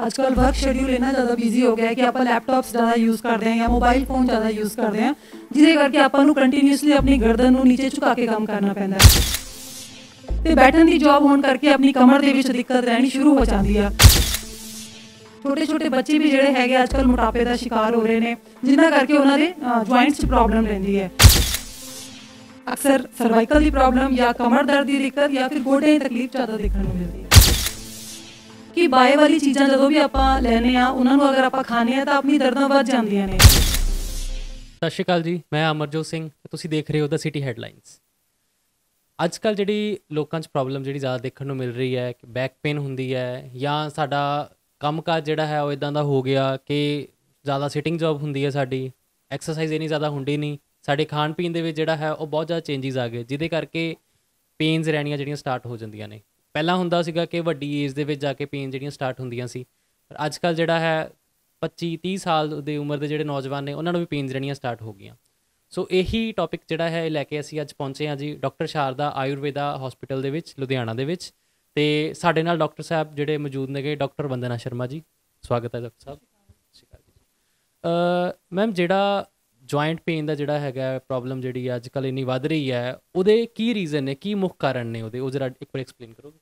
ਅੱਜਕੱਲ work schedule ਇਹਨਾਂ ਜ਼ਿਆਦਾ ਬਿਜ਼ੀ ਹੋ ਗਿਆ ਹੈ ਕਿ ਆਪਾਂ ਲੈਪਟਾਪਸ ਜ਼ਿਆਦਾ ਯੂਜ਼ ਕਰਦੇ ਹਾਂ ਜਾਂ ਮੋਬਾਈਲ ਫੋਨ ਜ਼ਿਆਦਾ ਯੂਜ਼ ਕਰਦੇ ਹਾਂ ਜਿਹਦੇ ਕਰਕੇ ਆਪਾਂ ਨੂੰ ਕੰਟੀਨਿਊਸਲੀ ਆਪਣੀ ਗਰਦਨ ਨੂੰ ਨੀਚੇ ਝੁਕਾ ਕੇ ਕੰਮ ਕਰਨਾ ਪੈਂਦਾ ਹੈ ਤੇ ਬੈਠਣ ਦੀ ਜੌਬ ਹੋਣ ਕਰਕੇ ਆਪਣੀ ਕਮਰ ਦੇ ਵਿੱਚ ਦਿੱਕਤ ਰਹਿਣੀ ਸ਼ੁਰੂ ਹੋ ਜਾਂਦੀ ਆ ਛੋਟੇ ਛੋਟੇ ਬੱਚੇ ਵੀ ਜਿਹੜੇ ਹੈਗੇ ਅੱਜਕੱਲ ਮੋਟਾਪੇ ਦਾ ਸ਼ਿਕਾਰ ਹੋ ਰਹੇ ਨੇ ਜਿੰਨਾ ਕਰਕੇ ਉਹਨਾਂ ਦੇ ਜੁਆਇੰਟਸ 'ਚ ਪ੍ਰੋਬਲਮ ਰਹਿੰਦੀ ਹੈ ਅਕਸਰ ਸਰਵਾਈਕਲ ਦੀ ਪ੍ਰੋਬਲਮ ਜਾਂ ਕਮਰ ਦਰਦ ਦੀ ਦਿੱਕਤ ਜਾਂ ਫਿਰ ਗੋਡੇ ਦੀ ਤਕਲੀਫ ਜ਼ਿਆਦਾ ਦੇਖਣ ਨੂੰ ਮਿਲਦੀ ਹੈ ਕਿ ਬਾਏ ਵਾਲੀ ਚੀਜ਼ਾਂ ਜਦੋਂ ਵੀ ਆਪਾਂ ਲੈਨੇ ਆ ਉਹਨਾਂ ਨੂੰ ਅਗਰ ਆਪਾਂ ਖਾਣੇ ਆ ਤਾਂ ਆਪਣੀ ਦਰਦਾਂ ਵੱਧ ਜਾਂਦੀਆਂ ਨੇ ਸਤਿ ਸ਼੍ਰੀ ਅਕਾਲ ਜੀ ਮੈਂ ਅਮਰਜੋਤ ਸਿੰਘ ਤੁਸੀਂ ਦੇਖ ਰਹੇ ਹੋ ਦਾ ਸਿਟੀ ਹੈਡਲਾਈਨਸ ਅੱਜ ਕੱਲ ਜਿਹੜੀ ਲੋਕਾਂ 'ਚ ਪ੍ਰੋਬਲਮ ਜਿਹੜੀ ਜ਼ਿਆਦਾ ਦੇਖਣ ਨੂੰ ਮਿਲ ਰਹੀ ਹੈ ਕਿ ਬੈਕ ਪੇਨ ਹੁੰਦੀ ਹੈ ਜਾਂ ਸਾਡਾ ਕੰਮਕਾਜ ਜਿਹੜਾ ਹੈ ਉਹ ਇਦਾਂ ਦਾ ਹੋ ਗਿਆ ਕਿ ਜ਼ਿਆਦਾ ਸਿਟਿੰਗ ਜੌਬ ਹੁੰਦੀ ਹੈ ਸਾਡੀ ਐਕਸਰਸਾਈਜ਼ ਇਨੀ ਜ਼ਿਆਦਾ ਹੁੰਦੀ ਨਹੀਂ ਸਾਡੇ ਖਾਣ ਪੀਣ ਦੇ ਵਿੱਚ ਜਿਹੜਾ ਹੈ ਉਹ ਬਹੁਤ ਜ਼ਿਆਦਾ ਚੇਂਜਸ ਆ ਗਏ ਜਿਹਦੇ ਕਰਕੇ ਪੇਨਸ ਰਹਿਣੀਆਂ ਜਿਹੜੀਆਂ ਸਟਾਰਟ ਹੋ ਜਾਂਦੀਆਂ ਨੇ ਪਹਿਲਾਂ ਹੁੰਦਾ ਸੀਗਾ ਕਿ ਵੱਡੀ ਏਜ ਦੇ ਵਿੱਚ ਜਾ ਕੇ ਪੇਨ ਜਿਹੜੀਆਂ ਸਟਾਰਟ ਹੁੰਦੀਆਂ ਸੀ ਪਰ ਅੱਜ ਕੱਲ ਜਿਹੜਾ ਹੈ 25 30 ਸਾਲ ਦੀ ਉਮਰ ਦੇ ਜਿਹੜੇ ਨੌਜਵਾਨ ਨੇ ਉਹਨਾਂ ਨੂੰ ਵੀ ਪੇਨ ਜਿਹੜੀਆਂ ਸਟਾਰਟ ਹੋ ਗਈਆਂ ਸੋ ਇਹੀ ਟੌਪਿਕ ਜਿਹੜਾ ਹੈ ਇਹ ਲੈ ਕੇ ਅਸੀਂ ਅੱਜ ਪਹੁੰਚੇ ਹਾਂ ਜੀ ਡਾਕਟਰ ਸ਼ਾਰਦਾ ਆਯੁਰਵੇਦਾ ਹਸਪੀਟਲ ਦੇ ਵਿੱਚ ਲੁਧਿਆਣਾ ਦੇ ਵਿੱਚ ਤੇ ਸਾਡੇ ਨਾਲ ਡਾਕਟਰ ਸਾਹਿਬ ਜਿਹੜੇ ਮੌਜੂਦ ਨੇਗੇ ਡਾਕਟਰ ਵੰਦਨਾ ਸ਼ਰਮਾ ਜੀ ਸਵਾਗਤ ਹੈ ਡਾਕਟਰ ਸਾਹਿਬ ਅ ਮੈਮ ਜਿਹੜਾ ਜੁਆਇੰਟ ਪੇਨ ਦਾ ਜਿਹੜਾ ਹੈਗਾ ਪ੍ਰੋਬਲਮ ਜਿਹੜੀ ਅੱਜ ਕੱਲ ਇੰਨੀ ਵੱਧ ਰਹੀ ਹੈ ਉਹਦੇ ਕੀ ਰੀਜ਼ਨ ਨੇ ਕੀ ਮੁੱਖ ਕਾਰਨ ਨੇ ਉਹਦੇ ਉਹ ਜਰਾ ਇੱਕ ਵਾਰ ਐਕਸਪਲੇਨ ਕਰੋਗੇ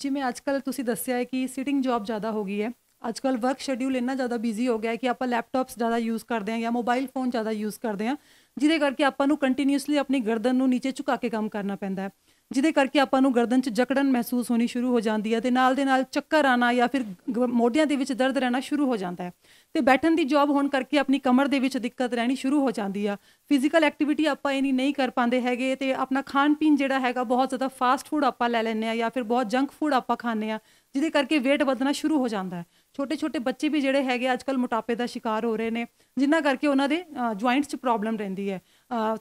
ਜਿਵੇਂ ਅੱਜ ਕੱਲ ਤੁਸੀਂ ਦੱਸਿਆ ਹੈ ਕਿ ਸਿਟਿੰਗ ਜੌਬ ਜ਼ਿਆਦਾ ਹੋ ਗਈ ਹੈ ਅੱਜ ਕੱਲ ਵਰਕ ਸ਼ੈਡਿਊਲ ਇੰਨਾ ਜ਼ਿਆਦਾ ਬਿਜ਼ੀ ਹੋ ਗਿਆ ਹੈ ਕਿ ਆਪਾਂ ਲੈਪਟਾਪਸ ਜ਼ਿਆਦਾ ਯੂਜ਼ ਕਰਦੇ ਹਾਂ ਜਾਂ ਮੋਬਾਈਲ ਫੋਨ ਜ਼ਿਆਦਾ ਯੂਜ਼ ਕਰਦੇ ਹਾਂ ਜਿਹਦੇ ਕਰਕੇ ਆਪਾਂ ਨੂੰ ਕੰਟੀਨਿਊਸਲੀ ਆਪਣੀ ਗਰਦਨ ਨੂੰ ਨੀਚੇ ਝੁਕਾ ਕੇ ਕੰਮ ਕਰਨਾ ਪੈਂਦਾ ਹੈ ਜਿਹਦੇ ਕਰਕੇ ਆਪਾਂ ਨੂੰ ਗਰਦਨ 'ਚ ਜਕੜਨ ਮਹਿਸੂਸ ਹੋਣੀ ਸ਼ੁਰੂ ਹੋ ਜਾਂਦੀ ਹੈ ਤੇ ਨਾਲ ਦੇ ਨਾਲ ਚੱਕਰ ਆਣਾ ਜਾਂ ਫਿਰ ਮੋਢਿਆਂ ਦੇ ਵਿੱਚ ਦਰਦ ਰਹਿਣਾ ਸ਼ੁਰੂ ਹੋ ਜਾਂਦਾ ਹੈ ਤੇ ਬੈਠਣ ਦੀ ਜੌਬ ਹੋਣ ਕਰਕੇ ਆਪਣੀ ਕਮਰ ਦੇ ਵਿੱਚ ਦਿੱਕਤ ਰਹਿਣੀ ਸ਼ੁਰੂ ਹੋ ਜਾਂਦੀ ਆ ਫਿਜ਼ੀਕਲ ਐਕਟੀਵਿਟੀ ਆਪਾਂ ਇਹ ਨਹੀਂ ਕਰ ਪਾਉਂਦੇ ਹੈਗੇ ਤੇ ਆਪਣਾ ਖਾਣ ਪੀਣ ਜਿਹੜਾ ਹੈਗਾ ਬਹੁਤ ਜ਼ਿਆਦਾ ਫਾਸਟ ਫੂਡ ਆਪਾਂ ਲੈ ਲੈਂਦੇ ਆ ਜਾਂ ਫਿਰ ਬਹੁਤ ਜੰਕ ਫੂਡ ਆਪਾਂ ਖਾਂਦੇ ਆ ਜਿਹਦੇ ਕਰਕੇ weight ਵਧਣਾ ਸ਼ੁਰੂ ਹੋ ਜਾਂਦਾ ਹੈ ਛੋਟੇ ਛੋਟੇ ਬੱਚੇ ਵੀ ਜਿਹੜੇ ਹੈਗੇ ਅੱਜਕੱਲ ਮੋਟਾਪੇ ਦਾ ਸ਼ਿਕਾਰ ਹੋ ਰਹੇ ਨੇ ਜਿੰਨਾ ਕਰਕੇ ਉਹਨਾਂ ਦੇ ਜੁਆਇੰਟਸ 'ਚ ਪ੍ਰੋਬਲਮ ਰਹਿੰਦੀ ਹੈ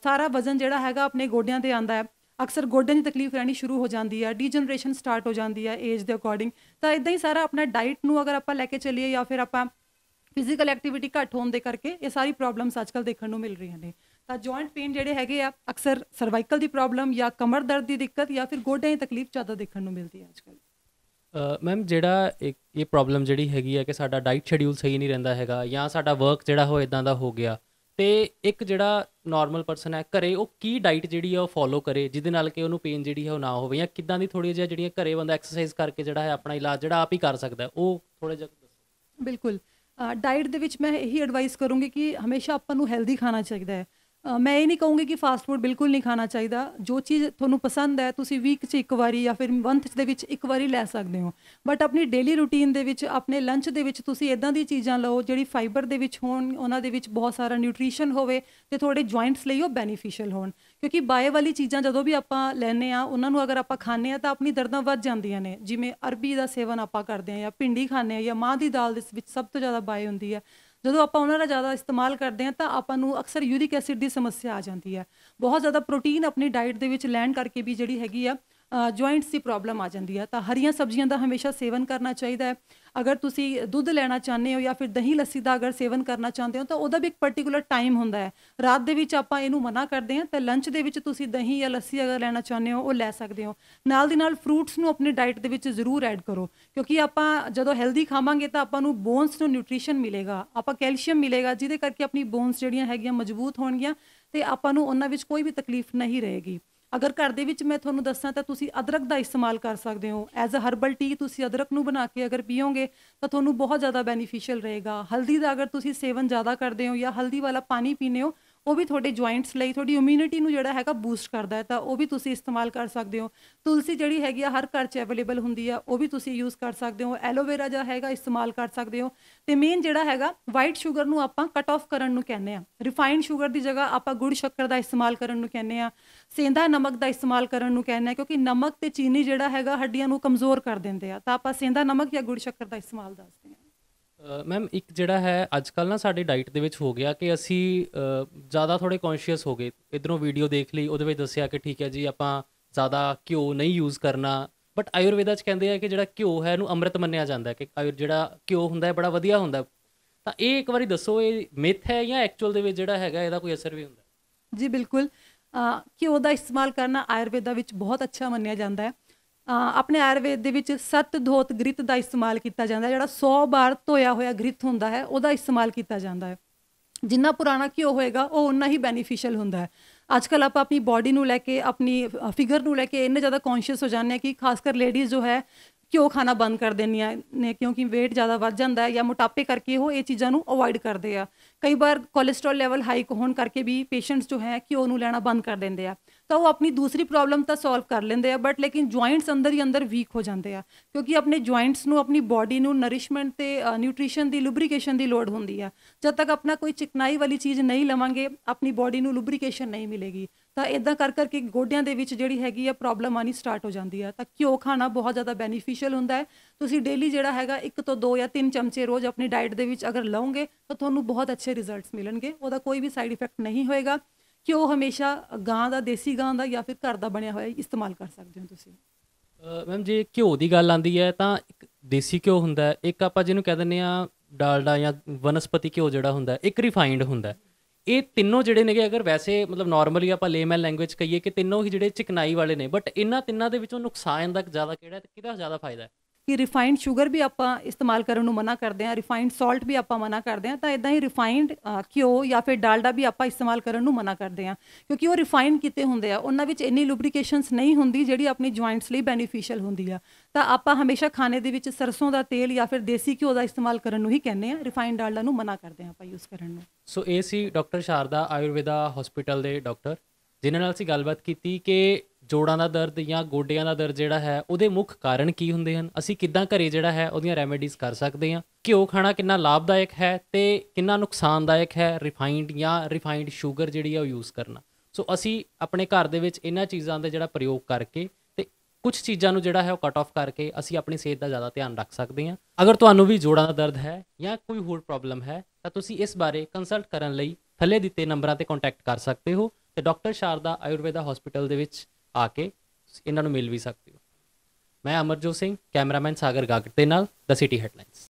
ਸਾਰਾ ਵਜ਼ਨ ਜਿਹੜਾ ਹੈਗਾ ਆਪਣੇ ਗੋਡਿਆਂ ਤੇ ਆਂਦਾ ਹੈ ਅਕਸਰ ਗੋਡਿਆਂ ਦੀ ਤਕਲੀਫ ਰਹਿਣੀ ਸ਼ੁਰੂ ਹੋ ਜਾਂਦੀ ਹੈ ਡੀਜਨਰੇਸ਼ਨ ਸਟਾਰਟ ਹੋ ਜਾਂਦੀ ਹੈ ਏਜ ਦੇ ਅਕੋਰਡਿੰਗ ਤਾਂ ਇਦਾਂ ਹੀ ਸਾਰਾ ਆਪਣਾ ਡਾਈਟ ਨੂੰ ਅਗਰ ਆਪਾਂ ਲੈ ਕੇ ਚੱਲੀਏ ਜਾਂ ਫਿਰ ਆਪਾਂ ਫਿਜ਼ੀਕਲ ਐਕਟੀਵਿਟੀ ਘੱਟ ਹੋਣ ਦੇ ਕਰਕੇ ਇਹ ਸਾਰੀ ਪ੍ਰੋਬਲਮਸ ਅੱਜਕੱਲ ਦੇਖਣ ਨੂੰ ਮਿਲ ਰਹੀਆਂ ਨੇ ਤਾਂ ਜੁਆਇੰਟ ਪੇਨ ਜਿਹੜੇ ਹੈਗੇ ਆ ਅਕਸਰ ਸਰਵਾਈਕਲ ਦੀ ਪ੍ਰੋਬਲਮ ਜਾਂ ਕਮਰ ਦਰਦ ਦੀ ਦਿੱਕਤ ਜਾਂ ਫਿਰ ਗੋਡਿਆਂ ਦੀ ਤਕਲੀਫ ਜ਼ਿਆਦਾ ਦੇਖਣ ਨੂੰ ਮਿਲਦੀ ਹੈ ਅੱਜਕੱਲ ਮੈਮ ਜਿਹੜਾ ਇੱਕ ਇਹ ਪ੍ਰੋਬਲਮ ਜਿਹੜੀ ਹੈਗੀ ਆ ਕਿ ਸਾਡਾ ਡਾਈਟ ਸ਼ੈਡਿਊਲ ਸਹੀ ਨਹੀਂ ਰਹਿੰਦਾ ਹੈਗਾ ਜਾਂ ਸਾਡਾ ਵਰਕ ਜਿਹੜਾ ਹੋ ਇਦਾਂ ਦਾ ਹੋ ਗਿਆ ਤੇ ਇੱਕ ਜਿਹੜਾ ਨਾਰਮਲ ਪਰਸਨ ਹੈ ਘਰੇ ਉਹ ਕੀ ਡਾਈਟ ਜਿਹੜੀ ਆ ਉਹ ਫੋਲੋ ਕਰੇ ਜਿਹਦੇ ਨਾਲ ਕਿ ਉਹਨੂੰ ਪੇਨ ਜਿਹੜੀ ਹੈ ਉਹ ਨਾ ਹੋਵੇ ਜਾਂ ਕਿਦਾਂ ਦੀ ਥੋੜੀ ਜਿਹੀ ਜਿਹੜੀਆਂ ਘਰੇ ਬੰਦਾ ਐਕਸਰਸਾਈਜ਼ ਕਰਕੇ ਜਿਹੜਾ ਹੈ ਆਪਣਾ ਇਲਾਜ ਜਿਹੜਾ ਆਪ ਹੀ ਕਰ ਸਕਦਾ ਉਹ ਥੋੜਾ ਜਿਹਾ ਦੱਸੋ ਬਿਲਕੁਲ ਡਾਈਟ ਦੇ ਵਿੱਚ ਮੈਂ ਇਹੀ ਐਡਵਾਈਸ ਕਰੂੰਗੀ ਕਿ ਹਮੇਸ਼ਾ ਆਪਾਂ ਨੂੰ ਹੈਲਦੀ ਖਾਣਾ ਚਾਹੀਦਾ ਹੈ ਮੈਂ ਇਹ ਨਹੀਂ ਕਹੂੰਗੀ ਕਿ ਫਾਸਟ ਫੂਡ ਬਿਲਕੁਲ ਨਹੀਂ ਖਾਣਾ ਚਾਹੀਦਾ ਜੋ ਚੀਜ਼ ਤੁਹਾਨੂੰ ਪਸੰਦ ਹੈ ਤੁਸੀਂ ਵੀਕ 'ਚ ਇੱਕ ਵਾਰੀ ਜਾਂ ਫਿਰ ਮੰਥ ਦੇ ਵਿੱਚ ਇੱਕ ਵਾਰੀ ਲੈ ਸਕਦੇ ਹੋ ਬਟ ਆਪਣੀ ਡੇਲੀ ਰੁਟੀਨ ਦੇ ਵਿੱਚ ਆਪਣੇ ਲੰਚ ਦੇ ਵਿੱਚ ਤੁਸੀਂ ਇਦਾਂ ਦੀ ਚੀਜ਼ਾਂ ਲਓ ਜਿਹੜੀ ਫਾਈਬਰ ਦੇ ਵਿੱਚ ਹੋਣ ਉਹਨਾਂ ਦੇ ਵਿੱਚ ਬਹੁਤ ਸਾਰਾ ਨਿਊਟ੍ਰੀਸ਼ਨ ਹੋਵੇ ਤੇ ਤੁਹਾਡੇ ਜੁਆਇੰਟਸ ਲਈ ਉਹ ਬੈਨੀਫੀਸ਼ੀਅਲ ਹੋਣ ਕਿਉਂਕਿ ਬਾਏ ਵਾਲੀ ਚੀਜ਼ਾਂ ਜਦੋਂ ਵੀ ਆਪਾਂ ਲੈਨੇ ਆ ਉਹਨਾਂ ਨੂੰ ਅਗਰ ਆਪਾਂ ਖਾਣੇ ਆ ਤਾਂ ਆਪਣੀ ਦਰਦਾਂ ਵੱਧ ਜਾਂਦੀਆਂ ਨੇ ਜਿਵੇਂ ਅਰਬੀ ਦਾ ਸੇਵਨ ਆਪਾਂ ਕਰਦੇ ਆ ਜਾਂ ਭਿੰਡੀ ਖਾਣੇ ਆ ਜਾਂ ਮਾਂ ਦੀ ਦਾਲ ਦੇ ਵਿੱਚ ਸਭ ਤੋਂ ਜ਼ਿਆਦਾ ਬਾਏ ਹੁੰਦੀ ਆ ਜਦੋਂ ਆਪਾਂ ਉਹਨਾਂ ਦਾ ਜ਼ਿਆਦਾ ਇਸਤੇਮਾਲ ਕਰਦੇ ਹਾਂ ਤਾਂ ਆਪਾਂ ਨੂੰ ਅਕਸਰ ਯੂਰਿਕ ਐਸਿਡ ਦੀ ਸਮੱਸਿਆ ਆ ਜਾਂਦੀ ਹੈ ਬਹੁਤ ਜ਼ਿਆਦਾ ਪ੍ਰੋਟੀਨ ਆਪਣੀ ਡਾਈਟ ਦੇ ਵਿੱਚ ਲੈਣ ਕਰਕੇ ਵੀ ਜਿਹੜੀ ਹੈਗੀ ਆ ਜੁਆਇੰਟਸ ਦੀ ਪ੍ਰੋਬਲਮ ਆ ਜਾਂਦੀ ਹੈ ਤਾਂ ਹਰੀਆਂ ਸਬਜ਼ੀਆਂ ਦਾ ਹਮੇਸ਼ਾ ਸੇਵਨ ਕਰਨਾ ਚਾਹੀਦਾ ਹੈ ਅਗਰ ਤੁਸੀਂ ਦੁੱਧ ਲੈਣਾ ਚਾਹੁੰਦੇ ਹੋ ਜਾਂ ਫਿਰ ਦਹੀਂ ਲੱਸੀ ਦਾ ਅਗਰ ਸੇਵਨ ਕਰਨਾ ਚਾਹੁੰਦੇ ਹੋ ਤਾਂ ਉਹਦਾ ਵੀ ਇੱਕ ਪਾਰਟਿਕੂਲਰ ਟਾਈਮ ਹੁੰਦਾ ਹੈ ਰਾਤ ਦੇ ਵਿੱਚ ਆਪਾਂ ਇਹਨੂੰ ਮਨਾ ਕਰਦੇ ਹਾਂ ਤਾਂ ਲੰਚ ਦੇ ਵਿੱਚ ਤੁਸੀਂ ਦਹੀਂ ਜਾਂ ਲੱਸੀ ਅਗਰ ਲੈਣਾ ਚਾਹੁੰਦੇ ਹੋ ਉਹ ਲੈ ਸਕਦੇ ਹੋ ਨਾਲ ਦੀ ਨਾਲ ਫਰੂਟਸ ਨੂੰ ਆਪਣੀ ਡਾਈਟ ਦੇ ਵਿੱਚ ਜ਼ਰੂਰ ਐਡ ਕਰੋ ਕਿਉਂਕਿ ਆਪਾਂ ਜਦੋਂ ਹੈਲਦੀ ਖਾਵਾਂਗੇ ਤਾਂ ਆਪਾਂ ਨੂੰ ਬੋਨਸ ਨੂੰ ਨਿਊਟ੍ਰੀਸ਼ਨ ਮਿਲੇਗਾ ਆਪਾਂ ਕੈਲਸ਼ੀਅਮ ਮਿਲੇਗਾ ਜਿਹਦੇ ਕਰਕੇ ਆਪਣੀ ਬੋਨਸ ਜਿਹੜੀਆਂ ਹੈਗੀਆਂ ਮਜ਼ਬੂਤ ਹੋਣਗੀਆਂ ਤੇ ਆਪਾਂ ਨੂੰ ਉਹਨਾਂ ਵਿੱਚ ਕੋਈ ਵੀ ਤਕਲੀਫ ਨਹੀਂ ਰਹੇਗੀ ਅਗਰ ਘਰ ਦੇ ਵਿੱਚ ਮੈਂ ਤੁਹਾਨੂੰ ਦੱਸਾਂ ਤਾਂ ਤੁਸੀਂ ਅਦਰਕ ਦਾ ਇਸਤੇਮਾਲ ਕਰ ਸਕਦੇ ਹੋ ਐਜ਼ ਅ ਹਰਬਲ ਟੀ ਤੁਸੀਂ ਅਦਰਕ ਨੂੰ ਬਣਾ ਕੇ ਅਗਰ ਪੀਓਗੇ ਤਾਂ ਤੁਹਾਨੂੰ ਬਹੁਤ ਜ਼ਿਆਦਾ ਬੈਨੀਫੀਸ਼ੀਅਲ ਰਹੇਗਾ ਹਲਦੀ ਦਾ ਅਗਰ ਤੁਸੀਂ ਸੇਵਨ ਜ਼ਿਆਦਾ ਕਰਦੇ ਹੋ ਜਾਂ ਹਲਦੀ ਵਾਲਾ ਪਾਣੀ ਪੀਨੇ ਹੋ ਉਹ ਵੀ ਤੁਹਾਡੇ ਜੁਆਇੰਟਸ ਲਈ ਤੁਹਾਡੀ ਇਮਿਊਨਿਟੀ ਨੂੰ ਜਿਹੜਾ ਹੈਗਾ ਬੂਸਟ ਕਰਦਾ ਹੈ ਤਾਂ ਉਹ ਵੀ ਤੁਸੀਂ ਇਸਤੇਮਾਲ ਕਰ ਸਕਦੇ ਹੋ ਤੁਲਸੀ ਜਿਹੜੀ ਹੈਗੀ ਆ ਹਰ ਘਰ 'ਚ ਅਵੇਲੇਬਲ ਹੁੰਦੀ ਆ ਉਹ ਵੀ ਤੁਸੀਂ ਯੂਜ਼ ਕਰ ਸਕਦੇ ਹੋ ਐਲੋਵੇਰਾ ਜਿਹੜਾ ਹੈਗਾ ਇਸਤੇਮਾਲ ਕਰ ਸਕਦੇ ਹੋ ਤੇ ਮੇਨ ਜਿਹੜਾ ਹੈਗਾ ਵਾਈਟ 슈ਗਰ ਨੂੰ ਆਪਾਂ ਕਟ ਆਫ ਕਰਨ ਨੂੰ ਕਹਿੰਦੇ ਆ ਰਿਫਾਈਨਡ 슈ਗਰ ਦੀ ਜਗ੍ਹਾ ਆਪਾਂ ਗੁੜ ਸ਼ੱਕਰ ਦਾ ਇਸਤੇਮਾਲ ਕਰਨ ਨੂੰ ਕਹਿੰਦੇ ਆ ਸੇਂਦਾ ਨਮਕ ਦਾ ਇਸਤੇਮਾਲ ਕਰਨ ਨੂੰ ਕਹਿੰਦੇ ਆ ਕਿਉਂਕਿ ਨਮਕ ਤੇ ਚੀਨੀ ਜਿਹੜਾ ਹੈਗਾ ਹੱਡੀਆਂ ਨੂੰ ਕਮਜ਼ੋਰ ਕਰ ਦਿੰਦੇ ਆ ਤਾਂ ਆਪਾਂ ਸੇਂਦਾ ਨਮਕ ਜਾਂ ਗੁੜ ਸ਼ੱਕਰ ਦਾ ਇਸਤੇਮਾਲ ਦੱਸਦੇ ਆ ਮੈਮ ਇੱਕ ਜਿਹੜਾ ਹੈ ਅੱਜ ਕੱਲ ਨਾ ਸਾਡੀ ਡਾਈਟ ਦੇ ਵਿੱਚ ਹੋ ਗਿਆ ਕਿ ਅਸੀਂ ਜ਼ਿਆਦਾ ਥੋੜੇ ਕੌਨਸ਼ੀਅਸ ਹੋ ਗਏ ਇਧਰੋਂ ਵੀਡੀਓ ਦੇਖ ਲਈ ਉਹਦੇ ਵਿੱਚ ਦੱਸਿਆ ਕਿ ਠੀਕ ਹੈ ਜੀ ਆਪਾਂ ਜ਼ਿਆਦਾ ਘਿਓ ਨਹੀਂ ਯੂਜ਼ ਕਰਨਾ ਬਟ ਆਯੁਰਵੇਦਾ ਚ ਕਹਿੰਦੇ ਆ ਕਿ ਜਿਹੜਾ ਘਿਓ ਹੈ ਇਹਨੂੰ ਅੰਮ੍ਰਿਤ ਮੰਨਿਆ ਜਾਂਦਾ ਕਿ ਆਯੁਰ ਜਿਹੜਾ ਘਿਓ ਹੁੰਦਾ ਹੈ ਬੜਾ ਵਧੀਆ ਹੁੰਦਾ ਤਾਂ ਇਹ ਇੱਕ ਵਾਰੀ ਦੱਸੋ ਇਹ ਮਿਥ ਹੈ ਜਾਂ ਐਕਚੁਅਲ ਦੇ ਵਿੱਚ ਜਿਹੜਾ ਹੈਗਾ ਇਹਦਾ ਕੋਈ ਅਸਰ ਵੀ ਹੁੰਦਾ ਜੀ ਬਿਲਕੁਲ ਕਿ ਦਾ ਇਸਤੇਮਾਲ ਕਰਨਾ ਆਯੁਰਵੇਦਾ ਵਿੱਚ ਬਹੁਤ ਅੱਛਾ ਮੰਨਿਆ ਜਾਂਦਾ ਹੈ ਆਪਣੇ ਆਯੁਰਵੇਦ ਦੇ ਵਿੱਚ ਸਤ ਧੋਤ ਗ੍ਰਿਤ ਦਾ ਇਸਤੇਮਾਲ ਕੀਤਾ ਜਾਂਦਾ ਜਿਹੜਾ 100 ਵਾਰ ਧੋਇਆ ਹੋਇਆ ਗ੍ਰਿਤ ਹੁੰਦਾ ਹੈ ਉਹਦਾ ਇਸਤੇਮਾਲ ਕੀਤਾ ਜਾਂਦਾ ਹੈ ਜਿੰਨਾ ਪੁਰਾਣਾ ਕਿਉ ਹੋਏਗਾ ਉਹ ਉਨਾ ਹੀ ਬੈਨੀਫੀਸ਼ੀਅਲ ਹੁੰਦਾ ਹੈ ਅੱਜ ਕੱਲ ਆਪਾਂ ਆਪਣੀ ਬਾਡੀ ਨੂੰ ਲੈ ਕੇ ਆਪਣੀ ਫਿਗਰ ਨੂੰ ਲੈ ਕੇ ਇੰਨੇ ਜ਼ਿਆਦਾ ਕੌਨਸ਼ੀਅਸ ਹੋ ਜਾਂਦੇ ਆ ਕਿ ਖਾਸ ਕਰ ਲੇਡੀਜ਼ ਜੋ ਹੈ ਕਿਉ ਖਾਣਾ ਬੰਦ ਕਰ ਦਿੰਦੀਆਂ ਨੇ ਕਿਉਂਕਿ weight ਜ਼ਿਆਦਾ ਵੱਧ ਜਾਂਦਾ ਹੈ ਜਾਂ ਮੋਟਾਪੇ ਕਰਕੇ ਉਹ ਇਹ ਚੀਜ਼ਾਂ ਨੂੰ ਅਵੋਇਡ ਕਰਦੇ ਆ ਕਈ ਵਾਰ ਕੋਲੇਸਟ੍ਰੋਲ ਲੈਵਲ ਹਾਈ ਹੋਣ ਕਰਕੇ ਵੀ ਪੇਸ਼ੈਂਟਸ ਜੋ ਹੈ ਕਿਉ ਨੂੰ ਲੈਣਾ ਬੰਦ ਕਰ ਦਿੰਦੇ ਆ ਤਾਂ ਉਹ ਆਪਣੀ ਦੂਸਰੀ ਪ੍ਰੋਬਲਮ ਤਾਂ ਸੋਲਵ ਕਰ ਲੈਂਦੇ ਆ ਬਟ ਲੇਕਿਨ ਜੁਆਇੰਟਸ ਅੰਦਰ ਹੀ ਅੰਦਰ ਵੀਕ ਹੋ ਜਾਂਦੇ ਆ ਕਿਉਂਕਿ ਆਪਣੇ ਜੁਆਇੰਟਸ ਨੂੰ ਆਪਣੀ ਬਾਡੀ ਨੂੰ ਨਰਿਸ਼ਮੈਂਟ ਤੇ ਨਿਊਟ੍ਰੀਸ਼ਨ ਦੀ ਲੁਬਰੀਕੇਸ਼ਨ ਦੀ ਲੋੜ ਹੁੰਦੀ ਆ ਜਦ ਤੱਕ ਆਪਣਾ ਕੋਈ ਚਿਕਨਾਈ ਵਾਲੀ ਚੀਜ਼ ਨਹੀਂ ਲਵਾਂਗੇ ਆਪਣੀ ਬਾਡੀ ਨੂੰ ਲੁਬਰੀਕੇਸ਼ਨ ਨਹੀਂ ਮਿਲੇਗੀ ਤਾਂ ਇਦਾਂ ਕਰ ਕਰਕੇ ਗੋਡਿਆਂ ਦੇ ਵਿੱਚ ਜਿਹੜੀ ਹੈਗੀ ਆ ਪ੍ਰੋਬਲਮ ਆਣੀ ਸਟਾਰਟ ਹੋ ਜਾਂਦੀ ਆ ਤਾਂ ਘਿਓ ਖਾਣਾ ਬਹੁਤ ਜ਼ਿਆਦਾ ਬੈਨੀਫੀਸ਼ੀਅਲ ਹੁੰਦਾ ਹੈ ਤੁਸੀਂ ਡੇਲੀ ਜਿਹੜਾ ਹੈਗਾ ਇੱਕ ਤੋਂ ਦੋ ਜਾਂ ਤਿੰਨ ਚਮਚੇ ਰੋਜ਼ ਆਪਣੀ ਡਾਈਟ ਦੇ ਵਿੱਚ ਅਗਰ ਲਵੋਗੇ ਤਾਂ ਤੁਹਾਨੂੰ ਬਹੁਤ ਅੱਛੇ ਰਿਜ਼ਲਟਸ ਮਿਲਣਗੇ ਉਹਦਾ ਕੋਈ ਵੀ ਸਾਈਡ ਇਫੈਕਟ ਨਹੀਂ ਹੋਏਗਾ ਕਿ ਉਹ ਹਮੇਸ਼ਾ ਗਾਂ ਦਾ ਦੇਸੀ ਗਾਂ ਦਾ ਜਾਂ ਫਿਰ ਘਰ ਦਾ ਬਣਿਆ ਹੋਇਆ ਇਸਤੇਮਾਲ ਕਰ ਸਕਦੇ ਹੋ ਤੁਸੀਂ ਮੈਮ ਜੇ ਘਿਓ ਦੀ ਗੱਲ ਆਂਦੀ ਹੈ ਤਾਂ ਇੱਕ ਦੇਸੀ ਘਿਓ ਹੁੰਦਾ ਇੱਕ ਆਪਾਂ ਜਿਹਨੂੰ ਕਹਿ ਦਿੰਨੇ ਆ ਡਾਲਡਾ ਜਾਂ ਵਨਸਪਤੀ ਘਿਓ ਜਿਹੜਾ ਹੁੰਦਾ ਇੱਕ ਰਿਫਾਈਨਡ ਹੁੰਦਾ ਇਹ ਤਿੰਨੋਂ ਜਿਹੜੇ ਨੇਗੇ ਅਗਰ ਵੈਸੇ ਮਤਲਬ ਨਾਰਮਲੀ ਆਪਾਂ ਲੇਮਨ ਲੈਂਗੁਏਜ ਕਹੀਏ ਕਿ ਤਿੰਨੋਂ ਹੀ ਜਿਹੜੇ ਚਿਕਨਾਈ ਵਾਲੇ ਨੇ ਬਟ ਇਹਨਾਂ ਤਿੰਨਾਂ ਦੇ ਵਿੱਚੋਂ ਨੁਕਸਾਨ ਦਾ ਜ਼ਿਆਦਾ ਕਿਹੜਾ ਤੇ ਕਿਹਦਾ ਜ਼ਿਆਦਾ ਫਾਇਦਾ ਹੈ ਕਿ ਰਿਫਾਈਨਡ 슈ਗਰ ਵੀ ਆਪਾਂ ਇਸਤੇਮਾਲ ਕਰਨ ਨੂੰ ਮਨਾ ਕਰਦੇ ਆ ਰਿਫਾਈਨਡ ਸਾਲਟ ਵੀ ਆਪਾਂ ਮਨਾ ਕਰਦੇ ਆ ਤਾਂ ਇਦਾਂ ਹੀ ਰਿਫਾਈਨਡ ਕਿਉ ਜਾਂ ਫਿਰ ਡਾਲਡਾ ਵੀ ਆਪਾਂ ਇਸਤੇਮਾਲ ਕਰਨ ਨੂੰ ਮਨਾ ਕਰਦੇ ਆ ਕਿਉਂਕਿ ਉਹ ਰਿਫਾਈਨ ਕੀਤੇ ਹੁੰਦੇ ਆ ਉਹਨਾਂ ਵਿੱਚ ਇੰਨੀ ਲੁਬਰੀਕੇਸ਼ਨਸ ਨਹੀਂ ਹੁੰਦੀ ਜਿਹੜੀ ਆਪਣੀ ਜੁਆਇੰਟਸ ਲਈ ਬੈਨੀਫੀਸ਼ੀਅਲ ਹੁੰਦੀ ਆ ਤਾਂ ਆਪਾਂ ਹਮੇਸ਼ਾ ਖਾਣੇ ਦੇ ਵਿੱਚ ਸਰਸੋਂ ਦਾ ਤੇਲ ਜਾਂ ਫਿਰ ਦੇਸੀ ਘਿਓ ਦਾ ਇਸਤੇਮਾਲ ਕਰਨ ਨੂੰ ਹੀ ਕਹਿੰਦੇ ਆ ਰਿਫਾਈਨਡ ਡਾਲਡਾ ਨੂੰ ਮਨਾ ਕਰਦੇ ਆ ਆਪਾਂ ਯੂਜ਼ ਕਰਨ ਨੂੰ ਸੋ ਇਹ ਸੀ ਡਾਕਟਰ ਸ਼ਾਰਦਾ ਆਯੁਰਵੇਦਾ ਹਸਪੀਟਲ ਦੇ ਡਾਕਟਰ ਜਿਨ੍ਹਾਂ ਨਾਲ ਸੀ ਗੱਲਬਾਤ ਕੀਤੀ ਕਿ ਜੋੜਾਂ ਦਾ ਦਰਦ ਜਾਂ ਗੋਡਿਆਂ ਦਾ ਦਰਦ ਜਿਹੜਾ ਹੈ ਉਹਦੇ ਮੁੱਖ ਕਾਰਨ ਕੀ ਹੁੰਦੇ ਹਨ ਅਸੀਂ ਕਿੱਦਾਂ ਘਰੇ ਜਿਹੜਾ ਹੈ ਉਹਦੀਆਂ ਰੈਮੇਡੀਜ਼ ਕਰ ਸਕਦੇ ਹਾਂ ਘਿਓ ਖਾਣਾ ਕਿੰਨਾ ਲਾਭਦਾਇਕ ਹੈ ਤੇ ਕਿੰਨਾ ਨੁਕਸਾਨਦਾਇਕ ਹੈ ਰਿਫਾਈਨਡ ਜਾਂ ਰਿਫਾਈਨਡ 슈ਗਰ ਜਿਹੜੀ ਆ ਉਹ ਯੂਜ਼ ਕਰਨਾ ਸੋ ਅਸੀਂ ਆਪਣੇ ਘਰ ਦੇ ਵਿੱਚ ਇਹਨਾਂ ਚੀਜ਼ਾਂ ਦਾ ਜਿਹੜਾ ਪ੍ਰਯੋਗ ਕਰਕੇ ਤੇ ਕੁਝ ਚੀਜ਼ਾਂ ਨੂੰ ਜਿਹੜਾ ਹੈ ਉਹ ਕੱਟ ਆਫ ਕਰਕੇ ਅਸੀਂ ਆਪਣੀ ਸਿਹਤ ਦਾ ਜ਼ਿਆਦਾ ਧਿਆਨ ਰੱਖ ਸਕਦੇ ਹਾਂ ਅਗਰ ਤੁਹਾਨੂੰ ਵੀ ਜੋੜਾਂ ਦਾ ਦਰਦ ਹੈ ਜਾਂ ਕੋਈ ਹੋਰ ਪ੍ਰੋਬਲਮ ਹੈ ਤਾਂ ਤੁਸੀਂ ਇਸ ਬਾਰੇ ਕੰਸਲਟ ਕਰਨ ਲਈ ਥੱਲੇ ਦਿੱਤੇ ਨੰਬਰਾਂ ਤੇ ਕੰਟੈਕਟ ਕਰ ਸਕਦੇ ਹੋ ਤੇ ਡਾਕਟਰ ਸ਼ਾਰਦਾ ਆਯੁਰਵੇਦਾ ਹਸਪੀਟਲ ਦੇ ਵਿੱਚ ਆ ਕੇ ਇਹਨਾਂ ਨੂੰ ਮਿਲ ਵੀ ਸਕਦੇ ਹੋ ਮੈਂ ਅਮਰਜੋਤ ਸਿੰਘ ਕੈਮਰਾਮੈਨ ਸਾਗਰ ਗਾਗਟ ਦੇ ਨਾਲ ਦ ਸਿਟੀ ਹੈਡਲਾਈਨਸ